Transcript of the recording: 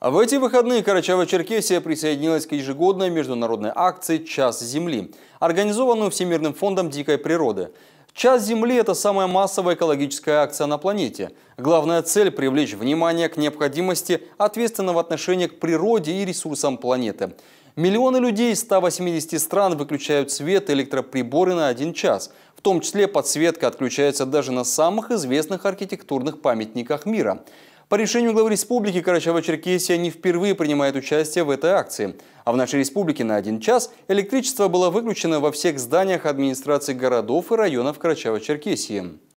А в эти выходные Карачаево-Черкесия присоединилась к ежегодной международной акции «Час земли», организованную Всемирным фондом дикой природы. «Час земли» – это самая массовая экологическая акция на планете. Главная цель – привлечь внимание к необходимости ответственного отношения к природе и ресурсам планеты. Миллионы людей из 180 стран выключают свет и электроприборы на один час – в том числе подсветка отключается даже на самых известных архитектурных памятниках мира. По решению главы республики Карачаево-Черкесия не впервые принимает участие в этой акции. А в нашей республике на один час электричество было выключено во всех зданиях администрации городов и районов Карачаево-Черкесии.